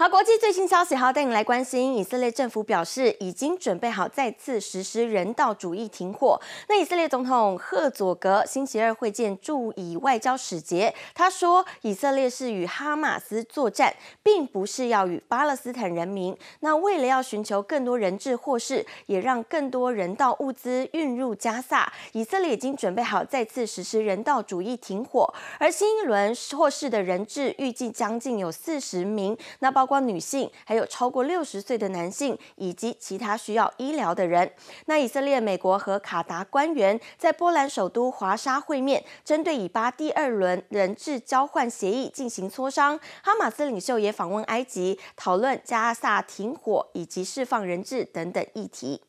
好，国际最新消息，好带你来关心。以色列政府表示，已经准备好再次实施人道主义停火。那以色列总统赫佐格星期二会见驻以外交使节，他说：“以色列是与哈马斯作战，并不是要与巴勒斯坦人民。”那为了要寻求更多人质获释，也让更多人道物资运入加萨，以色列已经准备好再次实施人道主义停火。而新一轮获释的人质预计将近有四十名。那包。光女性，还有超过六十岁的男性以及其他需要医疗的人。那以色列、美国和卡达官员在波兰首都华沙会面，针对以巴第二轮人质交换协议进行磋商。哈马斯领袖也访问埃及，讨论加萨停火以及释放人质等等议题。